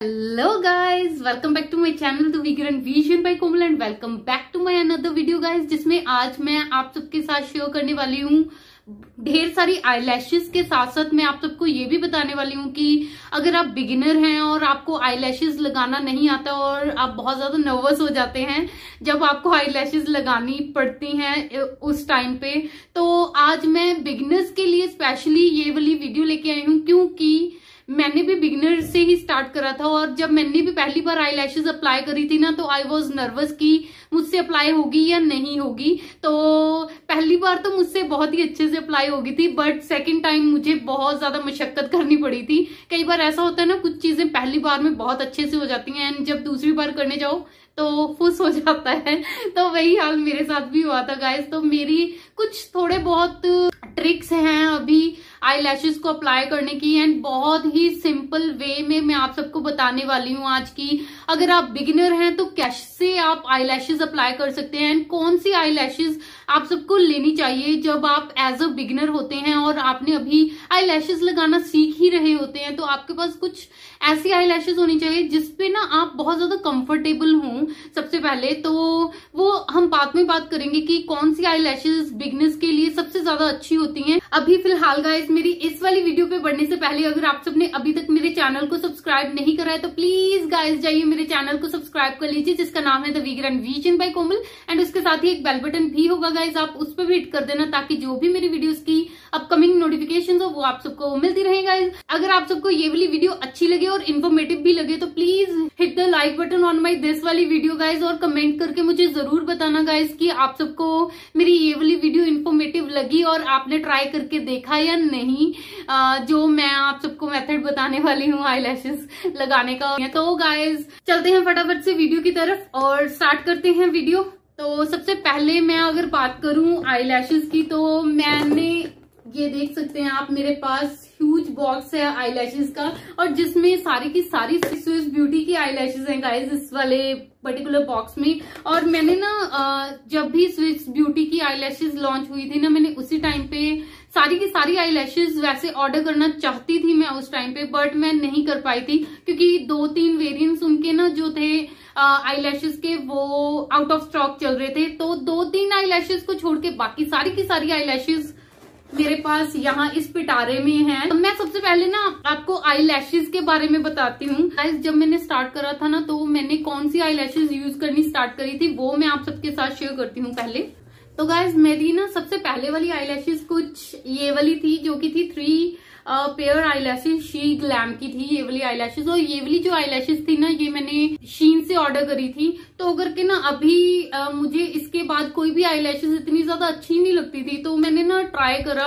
hello guys welcome back to my channel the vigran vision by komal and welcome back to my another video guys जिसमें आज मैं आप सबके साथ share करने वाली हूँ ढेर सारी आई के साथ साथ मैं आप सबको ये भी बताने वाली हूँ कि अगर आप बिगिनर हैं और आपको आई लगाना नहीं आता और आप बहुत ज़्यादा नर्वस हो जाते हैं जब आपको आई लगानी पड़ती हैं उस टाइम पे तो आज मैं बिगिनर्स के लिए स्पेशली ये वाली वीडियो लेके आई हूँ क्योंकि मैंने भी बिगिनर से ही स्टार्ट करा था और जब मैंने भी पहली बार आई अप्लाई करी थी ना तो आई वॉज नर्वस कि मुझसे अप्लाई होगी या नहीं होगी तो पहली बार तो मुझसे बहुत ही अच्छे से अप्लाई होगी थी बट सेकेंड टाइम मुझे बहुत ज्यादा मशक्कत करनी पड़ी थी कई बार ऐसा होता है ना कुछ चीजें पहली बार में बहुत अच्छे से हो जाती हैं एंड जब दूसरी बार करने जाओ तो फुस हो जाता है तो वही हाल मेरे साथ भी हुआ था गाइज तो मेरी कुछ थोड़े बहुत ट्रिक्स हैं अभी आई लैशेज को अप्लाई करने की एंड बहुत ही सिंपल वे में मैं आप सबको बताने वाली हूँ आज की अगर आप बिगिनर हैं तो कैसे आप आई अप्लाई कर सकते हैं एंड कौन सी आई आप सबको लेनी चाहिए जब आप एज अ बिगिनर होते हैं और आपने अभी आई लैशेज लगाना सीख ही रहे होते हैं तो आपके पास कुछ ऐसी आई लैशेज होनी चाहिए जिसपे ना आप बहुत ज्यादा कंफर्टेबल हों सबसे पहले तो वो हम बाद में बात करेंगे कि कौन सी आई लैशेज बिगनेस के लिए सबसे ज्यादा अच्छी होती हैं अभी फिलहाल गाइस मेरी इस वाली वीडियो पे बढ़ने से पहले अगर आप सबने अभी तक मेरे चैनल को सब्सक्राइब नहीं करा है तो प्लीज गाइस जाइए मेरे चैनल को सब्सक्राइब कर लीजिए जिसका नाम है the vigour and vision by Komal एंड उसके साथ ही एक बेल बटन भी होगा गाइज आप उस पर भी हिट कर देना ताकि जो भी मेरी वीडियो की अपकमिंग नोटिफिकेशन हो वो आप सबको मिलती रहे गाइज अगर आप सबको ये वाली वीडियो अच्छी लगे और इन्फॉर्मेटिव भी लगे तो please hit the like button on my this वाली वीडियो गाइज और कमेंट करके मुझे जरूर बताना गाइज की आप सबको मेरी ये वाली वीडियो इन्फॉर्मेटिव लगी और आपने ट्राई करके देखा या नहीं नहीं जो मैं आप सबको मेथड बताने वाली हूँ आई लगाने का तो गाइज चलते हैं फटाफट से वीडियो की तरफ और स्टार्ट करते हैं वीडियो तो सबसे पहले मैं अगर बात करूं आई की तो मैंने ये देख सकते हैं आप मेरे पास ह्यूज बॉक्स है आई का और जिसमें सारी की सारी स्विस ब्यूटी की आई हैं गाइस इस वाले पर्टिकुलर बॉक्स में और मैंने ना जब भी स्विस ब्यूटी की आई लॉन्च हुई थी ना मैंने उसी टाइम पे सारी की सारी आई वैसे ऑर्डर करना चाहती थी मैं उस टाइम पे बट मैं नहीं कर पाई थी क्योंकि दो तीन वेरियंट उनके ना जो थे आई uh, के वो आउट ऑफ स्टॉक चल रहे थे तो दो तीन आई को छोड़ के बाकी सारी की सारी आई मेरे पास यहाँ इस पिटारे में है तो मैं सबसे पहले ना आपको आई के बारे में बताती हूँ जब मैंने स्टार्ट करा था ना तो मैंने कौन सी आई यूज करनी स्टार्ट करी थी वो मैं आप सबके साथ शेयर करती हूँ पहले तो गाइज मेरी ना सबसे पहले वाली आई कुछ ये वाली थी जो कि थी three pair lashes she glam की थी ये वाली लैशेज और ये वाली जो लैशेज थी ना ये मैंने शीन से ऑर्डर करी थी तो करके ना अभी आ, uh, मुझे इसके बाद कोई भी लैशेज इतनी ज्यादा अच्छी नहीं लगती थी तो मैंने ना ट्राई करा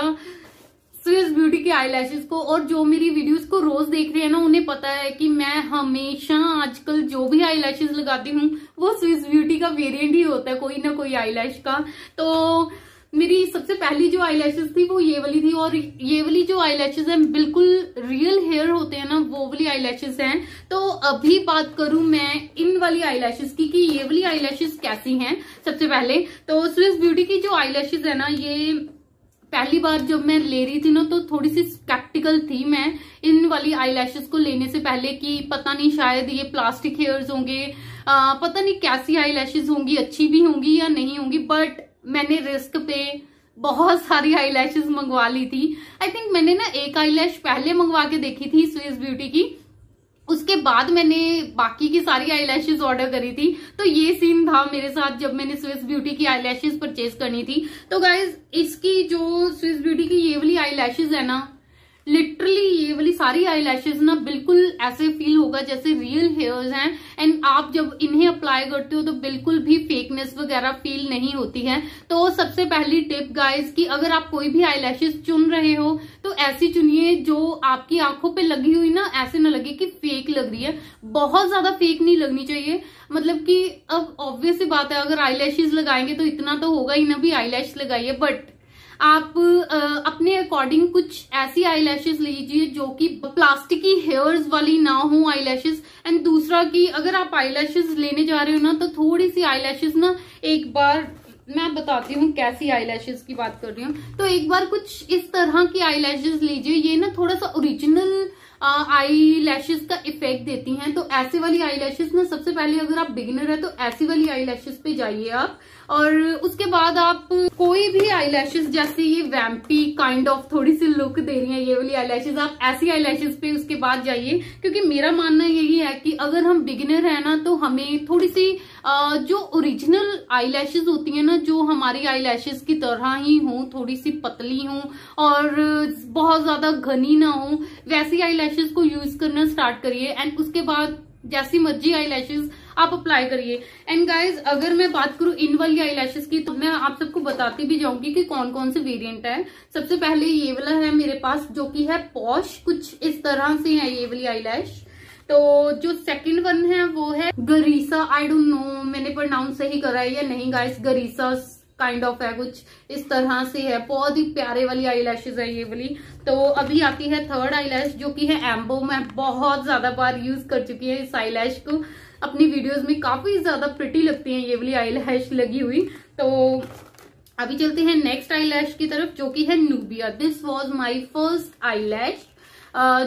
स्विस तो ब्यूटी के आईलैशेस को और जो मेरी वीडियोस को रोज देख रहे हैं ना उन्हें पता है कि मैं हमेशा आजकल जो भी आईलैशेस लगाती हूँ वो स्विस ब्यूटी का वेरिएंट ही होता है कोई ना कोई आईलैश का तो मेरी सबसे पहली जो आईलैशेस थी वो ये वाली थी और ये वाली जो आईलैशेस हैं बिल्कुल रियल हेयर होते हैं ना वो वाली आईलैशेस हैं तो अभी बात करूं मैं इन वाली आईलैशेस की कि ये वाली आईलैशेस कैसी हैं सबसे पहले तो स्विस ब्यूटी की जो आईलैशेस है ना ये पहली बार जब मैं ले रही थी ना तो थोड़ी सी स्केप्टिकल थी मैं इन वाली आईलैशेस को लेने से पहले कि पता नहीं शायद ये प्लास्टिक हेयर्स होंगे आ, पता नहीं कैसी आईलैशेस होंगी अच्छी भी होंगी या नहीं होंगी बट मैंने रिस्क पे बहुत सारी आई मंगवा ली थी आई थिंक मैंने ना एक आई पहले मंगवा के देखी थी स्विज ब्यूटी की उसके बाद मैंने बाकी की सारी लैशेज ऑर्डर करी थी तो ये सीन था मेरे साथ जब मैंने स्विस ब्यूटी की लैशेज परचेज करनी थी तो गाइज इसकी जो स्विस ब्यूटी की ये वाली लैशेज है ना लिटरली ये वाली सारी आई ना बिल्कुल ऐसे फील होगा जैसे रियल हेयर्स हैं एंड आप जब इन्हें अप्लाई करते हो तो बिल्कुल भी फेकनेस वगैरह फील नहीं होती है तो सबसे पहली टिप गाइज कि अगर आप कोई भी आई चुन रहे हो तो ऐसी चुनिए जो आपकी आंखों पे लगी हुई ना ऐसे ना लगे कि फेक लग रही है बहुत ज्यादा फेक नहीं लगनी चाहिए मतलब कि अब ऑब्वियस बात है अगर आई लगाएंगे तो इतना तो होगा ही ना भी आई लगाइए बट आप अपने अकॉर्डिंग कुछ ऐसी आई लीजिए जो कि प्लास्टिक की हेयर्स वाली ना हो आई एंड दूसरा कि अगर आप आई लेने जा रहे हो ना तो थोड़ी सी आई ना एक बार मैं बताती हूँ कैसी आई की बात कर रही हूँ तो एक बार कुछ इस तरह की आई लीजिए ये ना थोड़ा सा ओरिजिनल आई लैशेज का इफेक्ट देती हैं तो ऐसे वाली आई लैशेज ना सबसे पहले अगर आप बिगिनर है तो ऐसी वाली आई लैशेस पे जाइए आप और उसके बाद आप कोई भी आई जैसे ये वैम्पी काइंड ऑफ थोड़ी सी लुक दे रही है ये वाली लैशेज आप ऐसी लैशेज पे उसके बाद जाइए क्योंकि मेरा मानना यही है कि अगर हम बिगिनर है ना तो हमें थोड़ी सी जो ओरिजिनल आईलैशेस होती है ना जो हमारी लैशेज की तरह ही हो थोड़ी सी पतली हो और बहुत ज्यादा घनी ना हो वैसी आई को यूज करना स्टार्ट करिए एंड उसके बाद जैसी मर्जी आई आप अप्लाई करिए एंड गाइज अगर मैं बात करूँ इन वाली आई की तो मैं आप सबको बताती भी जाऊंगी कि कौन कौन से वेरियंट है सबसे पहले ये वाला है मेरे पास जो की है पॉश कुछ इस तरह से है ये वाली आई तो जो सेकंड वन है वो है गरीसा आई डोंट नो मैंने प्रोनाउंस सही करा है या नहीं गाइस गरीसा काइंड ऑफ है कुछ इस तरह से है बहुत ही प्यारे वाली आई है ये वाली तो अभी आती है थर्ड आई जो कि है एम्बो मैं बहुत ज्यादा बार यूज कर चुकी है इस आई को अपनी वीडियोस में काफी ज्यादा प्रिटी लगती है ये वाली आई लगी हुई तो अभी चलते हैं नेक्स्ट आई की तरफ जो कि है Nubia this was my first eye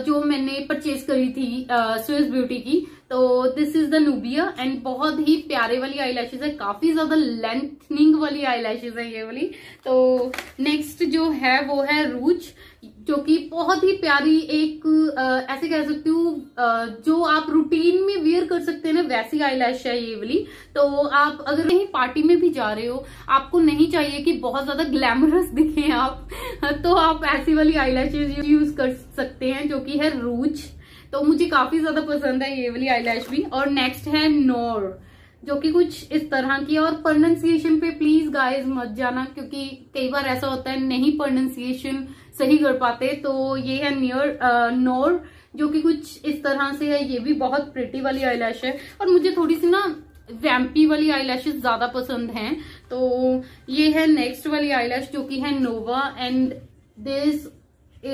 जो मैंने परचेज करी थी स्विस ब्यूटी की तो this is the Nubia and बहुत ही प्यारे वाली आई लैशेज है काफी ज्यादा लेंथनिंग वाली आई लैशेज है ये वाली तो नेक्स्ट जो है वो है रूच जो कि बहुत ही प्यारी एक आ, ऐसे कह सकती हूँ जो आप रूटीन में वेयर कर सकते हैं ना वैसी आईलैश है ये वाली तो आप अगर कहीं पार्टी में भी जा रहे हो आपको नहीं चाहिए कि बहुत ज्यादा ग्लैमरस दिखे आप तो आप ऐसी वाली आईलैश यूज कर सकते हैं जो कि है रूज तो मुझे काफी ज्यादा पसंद है ये वाली आईलैश भी और नेक्स्ट है नोर जो कि कुछ इस तरह की और प्रोनाउंसिएशन पे प्लीज गाइस मत जाना क्योंकि कई बार ऐसा होता है नहीं प्रोनाउंसिएशन सही कर पाते तो ये है नियर नोर जो कि कुछ इस तरह से है ये भी बहुत प्रिटी वाली लैश है और मुझे थोड़ी सी ना वैम्पी वाली आईलैशेस ज्यादा पसंद हैं तो ये है नेक्स्ट वाली लैश जो कि है Nova and this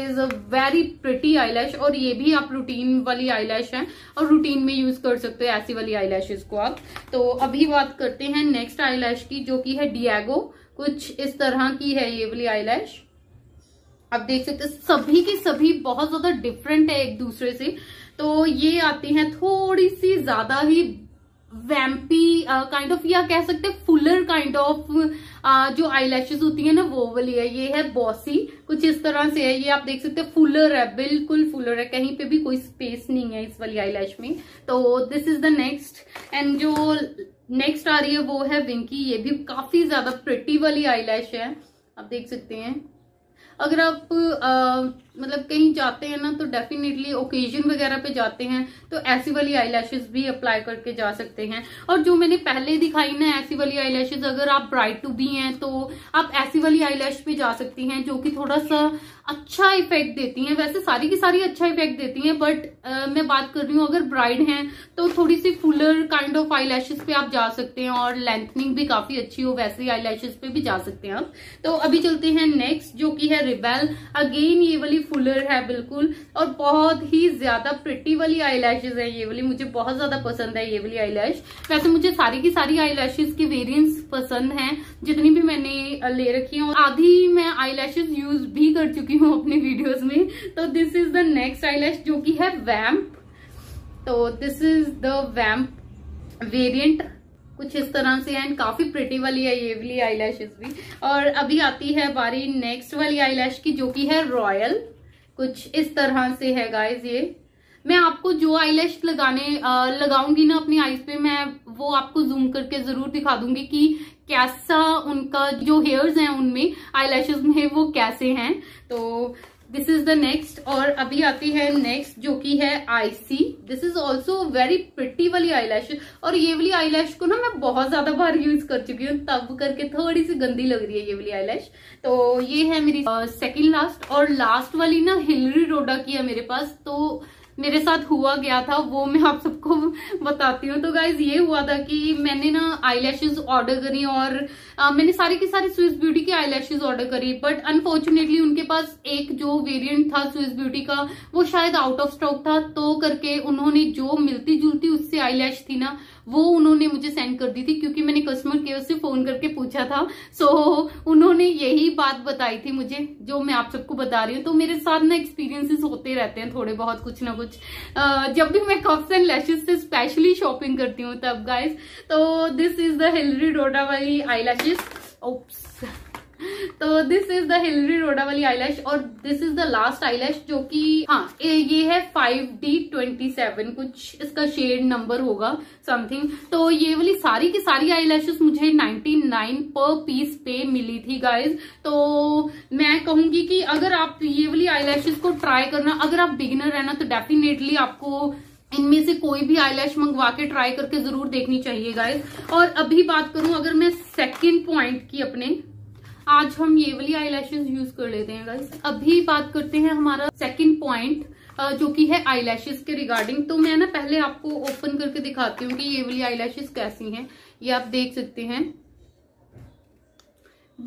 is a very pretty lash और ये भी आप रूटीन वाली लैश है और रूटीन में यूज कर सकते हो ऐसी वाली आईलैशेस को आप तो अभी बात करते हैं नेक्स्ट लैश की जो कि है डियागो कुछ इस तरह की है ये वाली लैश आप देख सकते सभी के सभी बहुत ज्यादा डिफरेंट है एक दूसरे से तो ये आती हैं थोड़ी सी ज्यादा ही वैम्पी काइंड ऑफ या कह सकते हैं फुलर काइंड ऑफ जो आईलैशेस होती है ना वो वाली है ये है बॉसी कुछ इस तरह से है ये आप देख सकते हैं फुलर है बिल्कुल फुलर है कहीं पे भी कोई स्पेस नहीं है इस वाली आईलैश में तो this is the next and जो नेक्स्ट आ रही है वो है विंकी ये भी काफी ज्यादा प्रिटी वाली आईलैश है आप देख सकते हैं अगर आप मतलब कहीं जाते हैं ना तो डेफिनेटली ओकेजन वगैरह पे जाते हैं तो ऐसी वाली आई भी अप्लाई करके जा सकते हैं और जो मैंने पहले दिखाई ना ऐसी वाली आई अगर आप ब्राइट टू भी हैं तो आप ऐसी वाली लैश पे जा सकती हैं जो कि थोड़ा सा अच्छा इफेक्ट देती हैं वैसे सारी की सारी अच्छा इफेक्ट देती हैं बट आ, मैं बात कर रही हूँ अगर ब्राइड हैं तो थोड़ी सी फुलर काइंड ऑफ आई पे आप जा सकते हैं और लेंथनिंग भी काफी अच्छी हो वैसे आई पे भी जा सकते हैं आप तो अभी चलते हैं नेक्स्ट जो की है रिबेल अगेन ये वाली फुलर है बिल्कुल और बहुत ही ज्यादा प्रिटी वाली आई है ये वाली मुझे बहुत ज्यादा पसंद है ये वाली आई वैसे मुझे सारी की सारी आई की वेरियंट्स पसंद है जितनी भी मैंने ले रखी है आधी मैं आई यूज भी कर चुकी हूँ अपने वीडियोज में तो this is the next eye जो की है वैम्प तो this is the vamp variant कुछ इस तरह से एंड काफी प्रिटी वाली है ये वाली आई भी और अभी आती है बारी नेक्स्ट वाली आई की जो की है रॉयल कुछ इस तरह से है गाइज ये मैं आपको जो आईलैश लगाने लगाऊंगी ना अपनी आईज पे मैं वो आपको जूम करके जरूर दिखा दूंगी कि कैसा उनका जो हेयर्स हैं उनमें आई में वो कैसे हैं तो दिस इज द नेक्स्ट और अभी आती है नेक्स्ट जो कि है icy this is also very pretty वाली आई और ये वाली आई को ना मैं बहुत ज्यादा बार यूज कर चुकी हूँ तब करके थोड़ी सी गंदी लग रही है ये वाली आई तो ये है मेरी सेकेंड लास्ट और लास्ट वाली ना हिलरी रोडा की है मेरे पास तो मेरे साथ हुआ गया था वो मैं आप सबको बताती हूँ तो गाइज ये हुआ था कि मैंने ना आई ऑर्डर करी और आ, मैंने सारी की सारी स्विस ब्यूटी की आई ऑर्डर करी बट अनफॉर्चुनेटली उनके पास एक जो वेरियंट था स्विस ब्यूटी का वो शायद आउट ऑफ स्टॉक था तो करके उन्होंने जो मिलती जुलती उससे आई थी ना वो उन्होंने मुझे सेंड कर दी थी क्योंकि मैंने कस्टमर केयर से फोन करके पूछा था सो so, उन्होंने यही बात बताई थी मुझे जो मैं आप सबको बता रही हूँ तो मेरे साथ ना एक्सपीरियंसेस होते रहते हैं थोड़े बहुत कुछ ना कुछ uh, जब भी मैं कप्स एंड लैशेज से स्पेशली शॉपिंग करती हूँ तब गाइज तो this is the Hilary Doda वाली आई लैशेज ओप्स तो this is the Hilary Roda वाली आईलैश और this is the last eyelash जो कि हाँ ये है फाइव डी ट्वेंटी सेवन कुछ इसका शेड नंबर होगा समथिंग तो ये वाली सारी की सारी आईलैशेस मुझे नाइन्टी नाइन पर पीस पे मिली थी गाइज तो मैं कहूंगी कि अगर आप ये वाली आईलैशेस को ट्राई करना अगर आप बिगिनर है ना तो डेफिनेटली आपको इनमें से कोई भी आईलैश मंगवा के ट्राई करके जरूर देखनी चाहिए गाइज और अभी बात करूं अगर मैं सेकेंड पॉइंट की अपने आज हम ये वाली आई यूज कर लेते हैं गाइस अभी बात करते हैं हमारा सेकंड पॉइंट जो कि है आई के रिगार्डिंग तो मैं ना पहले आपको ओपन करके दिखाती हूँ कि ये वाली आई कैसी हैं ये आप देख सकते हैं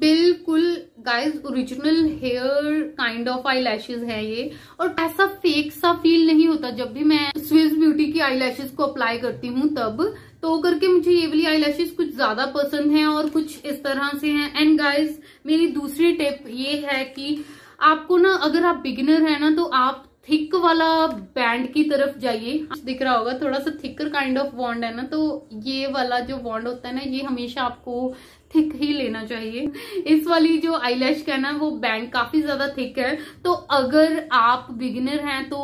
बिल्कुल guys original hair kind of eye lashes है ये और ऐसा फेक सा फील नहीं होता जब भी मैं स्विस ब्यूटी की आई को अप्लाई करती हूँ तब तो करके मुझे ये वाली लैशेज कुछ ज्यादा पसंद है और कुछ इस तरह से है एंड गाइज मेरी दूसरी टिप ये है कि आपको ना अगर आप बिगिनर है ना तो आप थिक वाला बैंड की तरफ जाइए दिख रहा होगा थोड़ा सा थिकर काइंड ऑफ बॉन्ड है ना तो ये वाला जो बॉन्ड होता है ना ये हमेशा आपको थिक ही लेना चाहिए इस वाली जो आईलैश का ना वो बैंड काफी ज्यादा थिक है तो अगर आप बिगिनर हैं तो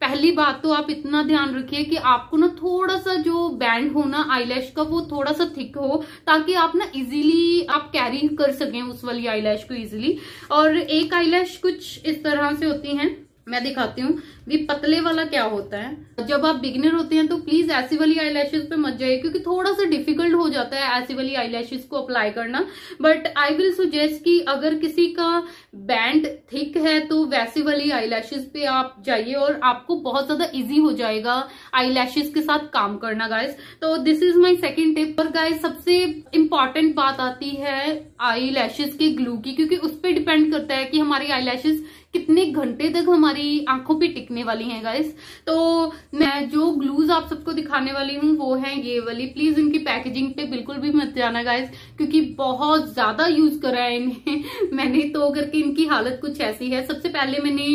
पहली बात तो आप इतना ध्यान रखिए कि आपको ना थोड़ा सा जो बैंड हो ना आईलैश का वो थोड़ा सा थिक हो ताकि आप ना इजीली आप कैरी कर सकें उस वाली आईलैश को इजीली और एक आईलैश कुछ इस तरह से होती है मैं दिखाती हूँ भी पतले वाला क्या होता है जब आप बिगनर होते हैं तो प्लीज ऐसी वाली आई पे मत जाइए क्योंकि थोड़ा सा डिफिकल्ट हो जाता है ऐसी वाली आई को अप्लाई करना बट आई विल सुजेस्ट कि अगर किसी का बैंड थिक है तो वैसी वाली आई पे आप जाइए और आपको बहुत ज्यादा इजी हो जाएगा आई के साथ काम करना गाइज तो this is my second tip पर गाइज सबसे इम्पॉर्टेंट बात आती है आई के ग्लू की क्योंकि उस पर डिपेंड करता है कि हमारी आई कितने घंटे तक हमारी आंखों पे टिकने वाली हैं गाइस तो मैं जो ग्लूज आप सबको दिखाने वाली हूँ वो है ये वाली प्लीज इनकी पैकेजिंग पे बिल्कुल भी मत जाना गाइस क्योंकि बहुत ज्यादा यूज करा है इन्हें मैंने तो करके इनकी हालत कुछ ऐसी है सबसे पहले मैंने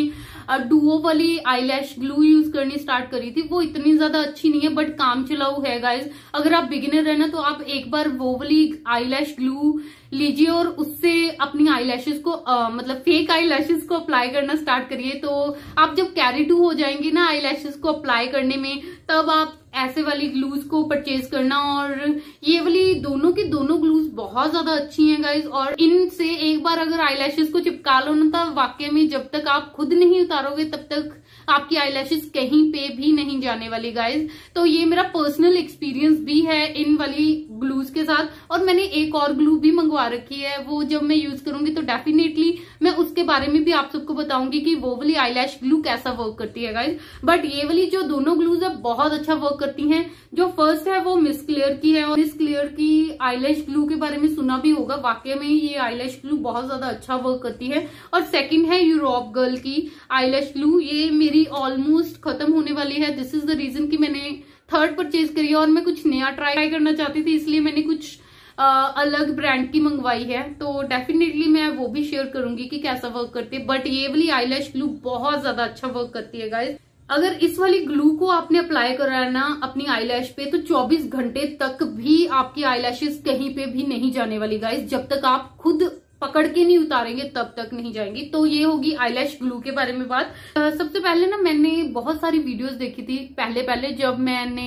डुओ वाली आईलैश ग्लू यूज करनी स्टार्ट करी थी वो इतनी ज्यादा अच्छी नहीं है बट काम चलाऊ है गाइज अगर आप बिगिनर है ना तो आप एक बार वो वाली आईलैश ग्लू लीजिए और उससे अपनी आईलैशेस को आ, मतलब फेक आईलैशेस को अप्लाई करना स्टार्ट करिए तो आप जब कैरी टू हो जाएंगे ना आईलैशेस को अप्लाई करने में तब आप ऐसे वाली ग्लूज को परचेज करना और ये वाली दोनों के दोनों ग्लूज बहुत ज्यादा अच्छी हैं गाइज और इनसे एक बार अगर आईलैशेस को चिपका लो ना तो वाक्य में जब तक आप खुद नहीं उतारोगे तब तक आपकी आईलैशेस कहीं पे भी नहीं जाने वाली गाइज तो ये मेरा पर्सनल एक्सपीरियंस भी है इन वाली ग्लूज के साथ और मैंने एक और ग्लू भी मंगवा रखी है वो जब मैं यूज करूंगी तो डेफिनेटली मैं उसके बारे में भी आप सबको बताऊंगी कि वो वाली आईलैश ग्लू कैसा वर्क करती है गाइज बट ये वाली जो दोनों ग्लूज है बहुत अच्छा वर्क करती है जो फर्स्ट है वो मिस क्लियर की है और मिस क्लियर की आईलैश ग्लू के बारे में सुना भी होगा वाकई में ये आईलैश ग्लू बहुत ज्यादा अच्छा वर्क करती है और सेकेंड है यूरोप गर्ल की आईलैश ग्लू ये मेरी ऑलमोस्ट खत्म होने वाली है दिस इज द रीजन की मैंने थर्ड परचेज करी है और मैं कुछ नया ट्राई करना चाहती थी इसलिए मैंने कुछ आ, अलग ब्रांड की मंगवाई है तो डेफिनेटली मैं वो भी शेयर करूंगी कि कैसा वर्क करती है बट ये वाली आईलैश ग्लू बहुत ज्यादा अच्छा वर्क करती है गाइज अगर इस वाली ग्लू को आपने अप्लाई कराना अपनी आईलैश पे तो 24 घंटे तक भी आपकी आई कहीं पे भी नहीं जाने वाली गाइज जब तक आप खुद पकड़ के नहीं उतारेंगे तब तक नहीं जाएंगी तो ये होगी आईलैश ग्लू के बारे में बात सबसे पहले ना मैंने बहुत सारी वीडियोस देखी थी पहले पहले जब मैंने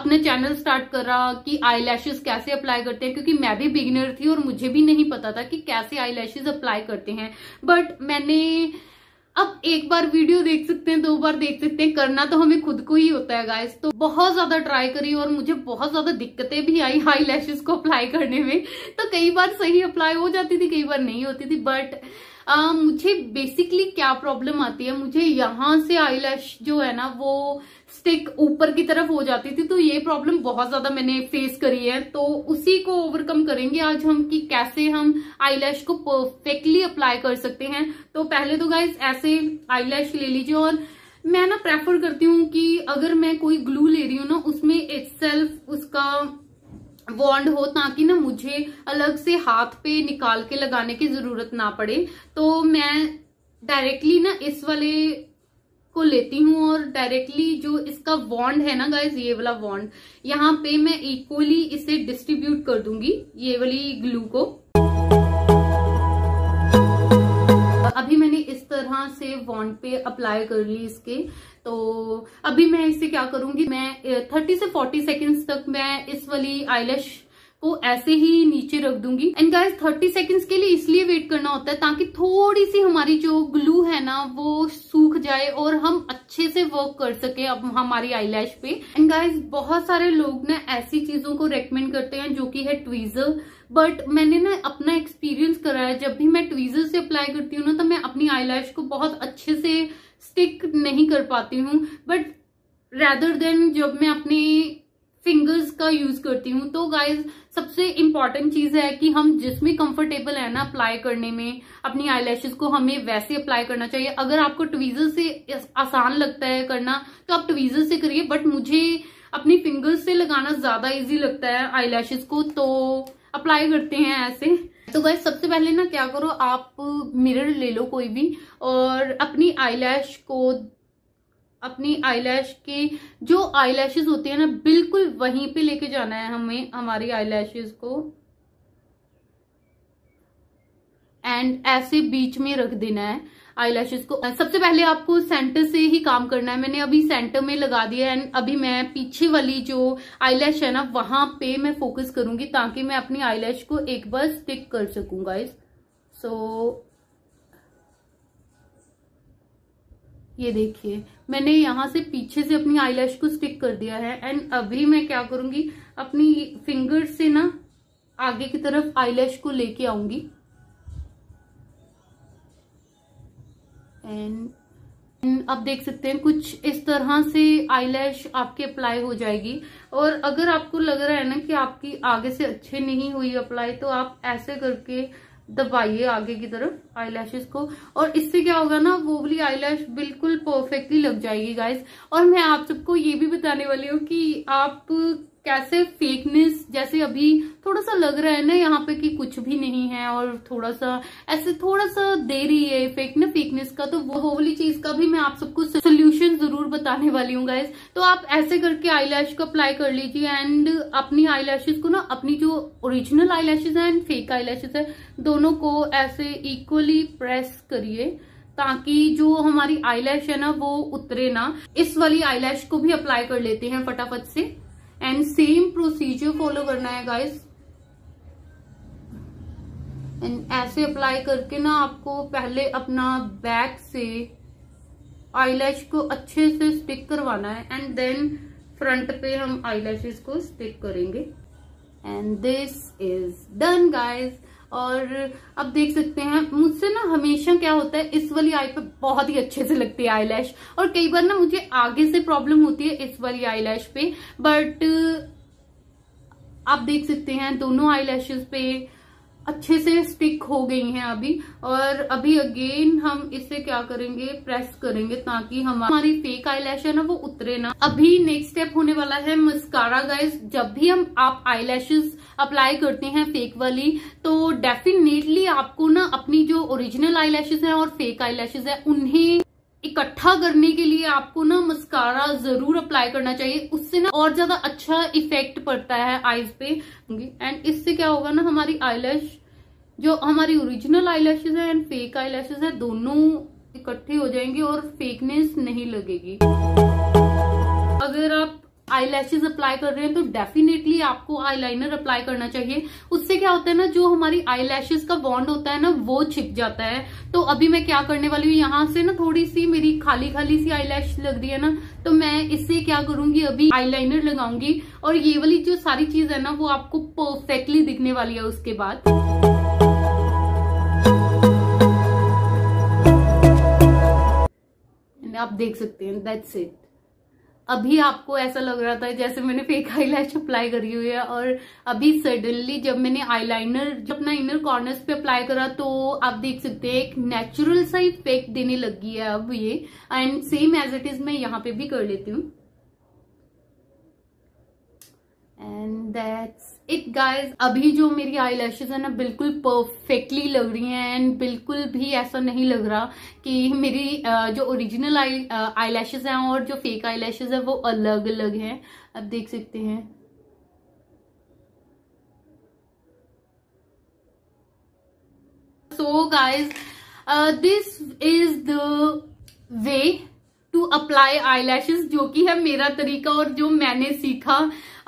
अपने चैनल स्टार्ट करा कि आई कैसे अप्लाई करते हैं क्योंकि मैं भी बिगिनर थी और मुझे भी नहीं पता था कि कैसे आई अप्लाई करते हैं बट मैंने अब एक बार वीडियो देख सकते हैं दो बार देख सकते हैं करना तो हमें खुद को ही होता है गाइस तो बहुत ज्यादा ट्राई करी और मुझे बहुत ज्यादा दिक्कतें भी आई हाई लैशेज को अप्लाई करने में तो कई बार सही अप्लाई हो जाती थी कई बार नहीं होती थी बट आ, मुझे बेसिकली क्या प्रॉब्लम आती है मुझे यहां से आईलैश जो है ना वो स्टिक ऊपर की तरफ हो जाती थी तो ये प्रॉब्लम बहुत ज्यादा मैंने फेस करी है तो उसी को ओवरकम करेंगे आज हम कि कैसे हम आईलैश को परफेक्टली अप्लाई कर सकते हैं तो पहले तो गाइज ऐसे आईलैश ले लीजिए और मैं ना प्रेफर करती हूँ कि अगर मैं कोई ग्लू ले रही हूँ ना उसमें इट उसका वॉन्ड हो ताकि ना मुझे अलग से हाथ पे निकाल के लगाने की जरूरत ना पड़े तो मैं डायरेक्टली ना इस वाले को लेती हूँ और डायरेक्टली जो इसका वॉन्ड है ना गाइज ये वाला वॉन्ड यहाँ पे मैं इक्वली इसे डिस्ट्रीब्यूट कर दूंगी ये वाली ग्लू को अभी मैंने इस तरह से वॉन्ड पे अप्लाई कर ली इसके तो अभी मैं इसे क्या करूंगी मैं थर्टी से फोर्टी सेकेंड्स तक मैं इस वाली आईलैश को ऐसे ही नीचे रख दूंगी एंड गाइस 30 सेकेंड्स के लिए इसलिए वेट करना होता है ताकि थोड़ी सी हमारी जो ग्लू है ना वो सूख जाए और हम अच्छे से वर्क कर सके अब हमारी आईलैश पे एंड गाइस बहुत सारे लोग ना ऐसी चीजों को रेकमेंड करते हैं जो कि है ट्वीजर बट मैंने ना अपना एक्सपीरियंस करा है जब भी मैं ट्वीजर से अप्लाई करती हूँ ना तो मैं अपनी आईलैश को बहुत अच्छे से स्टिक नहीं कर पाती हूँ बट रेदर देन जब मैं अपने फिंगर्स का यूज करती हूँ तो गाइज सबसे इम्पॉर्टेंट चीज है कि हम जिसमें कंफर्टेबल है ना अप्लाई करने में अपनी लैशेज को हमें वैसे अप्लाई करना चाहिए अगर आपको ट्वीजर से आसान लगता है करना तो आप ट्वीजर से करिए बट मुझे अपनी फिंगर्स से लगाना ज्यादा इजी लगता है आईलैशेस को तो अप्लाई करते हैं ऐसे तो गाइज सबसे पहले ना क्या करो आप मिरर ले लो कोई भी और अपनी आईलैश को अपनी आईलैश के जो आईलैशेस होती है ना बिल्कुल वहीं पे लेके जाना है हमें हमारी आईलैशेस को एंड ऐसे बीच में रख देना है आई को सबसे पहले आपको सेंटर से ही काम करना है मैंने अभी सेंटर में लगा दिया एंड अभी मैं पीछे वाली जो आई लैश है ना वहां पे मैं फोकस करूंगी ताकि मैं अपनी आई लैश को एक बार स्टिक कर सकूंगा इस सो so, ये देखिए मैंने यहां से पीछे से अपनी लैश को स्टिक कर दिया है एंड अभी मैं क्या करूंगी अपनी फिंगर से ना आगे की तरफ लैश को लेके आऊंगी एंड आप देख सकते हैं कुछ इस तरह से आईलैश आपकी अप्लाई हो जाएगी और अगर आपको लग रहा है ना कि आपकी आगे से अच्छे नहीं हुई अप्लाई तो आप ऐसे करके दबाइए आगे की तरफ आईलैशेस को और इससे क्या होगा ना वो वाली आईलैश बिल्कुल परफेक्टली लग जाएगी गाइस और मैं आप सबको ये भी बताने वाली हूँ कि आप कैसे फेकनेस जैसे अभी थोड़ा सा लग रहा है ना यहाँ पे कि कुछ भी नहीं है और थोड़ा सा ऐसे थोड़ा सा दे रही है फेक ना फेकनेस का तो वो वाली चीज का भी मैं आप सबको सोल्यूशन जरूर बताने वाली हूँ गाइज तो आप ऐसे करके आई लैश को अप्लाई कर लीजिए एंड अपनी आई लैशेज को ना अपनी जो ओरिजिनल आई लैशेज है एंड फेक आई लैशेज है दोनों को ऐसे इक्वली प्रेस करिए ताकि जो हमारी आई है ना वो उतरे ना इस वाली आई को भी अप्लाई कर लेते हैं फटाफट से एंड सेम प्रोसीजर फॉलो करना है गाइस एंड ऐसे अप्लाई करके ना आपको पहले अपना बैक से आईलैश को अच्छे से स्टिक करवाना है एंड देन फ्रंट पे हम आईलैशेस को स्टिक करेंगे and this is done guys और आप देख सकते हैं मुझसे ना हमेशा क्या होता है इस वाली आई पे बहुत ही अच्छे से लगती है आईलैश और कई बार ना मुझे आगे से प्रॉब्लम होती है इस वाली आईलैश पे बट आप देख सकते हैं दोनों आई पे अच्छे से स्टिक हो गई हैं अभी और अभी अगेन हम इसे क्या करेंगे प्रेस करेंगे ताकि हमारी फेक आई है ना वो उतरे ना अभी नेक्स्ट स्टेप होने वाला है मस्कारा गाइस जब भी हम आप आई अप्लाई करते हैं फेक वाली तो डेफिनेटली आपको ना अपनी जो ओरिजिनल आई है और फेक आई है उन्हें इकट्ठा करने के लिए आपको ना मस्कारा जरूर अप्लाई करना चाहिए उससे ना और ज्यादा अच्छा इफेक्ट पड़ता है आईज पे एंड इससे क्या होगा ना हमारी आईलैश जो हमारी ओरिजिनल आईलैशेज है एंड फेक आईलैशेज है दोनों इकट्ठे हो जाएंगे और फेकनेस नहीं लगेगी अगर आप आई अप्लाई कर रहे हैं तो डेफिनेटली आपको आईलाइनर अप्लाई करना चाहिए उससे क्या होता है ना जो हमारी आई का बॉन्ड होता है ना वो छिप जाता है तो अभी मैं क्या करने वाली हूँ यहाँ से ना थोड़ी सी मेरी खाली खाली सी आई लग रही है ना तो मैं इससे क्या करूंगी अभी आईलाइनर लगाऊंगी और ये वाली जो सारी चीज है ना वो आपको परफेक्टली दिखने वाली है उसके बाद आप देख सकते हैं दैट्स इट अभी आपको ऐसा लग रहा था जैसे मैंने फेक आई लैश अप्लाई करी हुई है और अभी सडनली जब मैंने आईलाइनर जब अपना इनर कॉर्नर्स पे अप्लाई करा तो आप देख सकते हैं एक नेचुरल सा ही फेक देने लगी है अब ये and same as it is मैं यहाँ पे भी कर लेती हूँ दैट्स इट गाइज अभी जो मेरी आई लैशेज है ना बिल्कुल परफेक्टली लग रही हैं एंड बिल्कुल भी ऐसा नहीं लग रहा कि मेरी जो ओरिजिनल आई आई लैशेज हैं और जो फेक आई लैशेज है वो अलग अलग हैं आप देख सकते हैं so guys this is the way to apply eye जो कि है मेरा तरीका और जो मैंने सीखा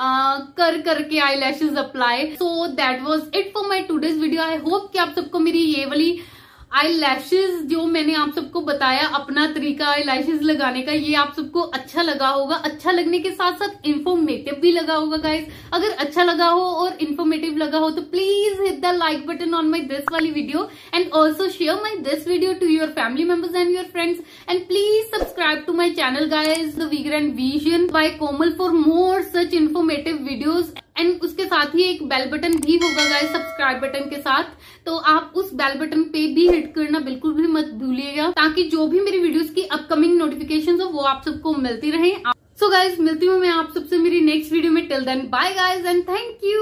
आ, कर करके lashes apply so that was it for my today's video I hope कि आप सबको मेरी ये वाली आई लैशेज जो मैंने आप सबको बताया अपना तरीका आई लैशेज लगाने का ये आप सबको अच्छा लगा होगा अच्छा लगने के साथ साथ इन्फॉर्मेटिव भी लगा होगा गाइज अगर अच्छा लगा हो और इन्फॉर्मेटिव लगा हो तो please hit the like button on my this वाली video and also share my this video to your family members and your friends and please subscribe to my channel guys the vigour and vision by Komal for more such informative videos and उसके साथ ही एक bell button भी होगा गाय subscribe button के साथ तो आप उस बेल बटन पे भी हिट करना बिल्कुल भी मत भूलिएगा ताकि जो भी मेरी वीडियोस की अपकमिंग नोटिफिकेशन हो वो आप सबको मिलती रहे सो so गाइज मिलती हूँ मैं आप सबसे मेरी नेक्स्ट वीडियो में till then bye guys and thank you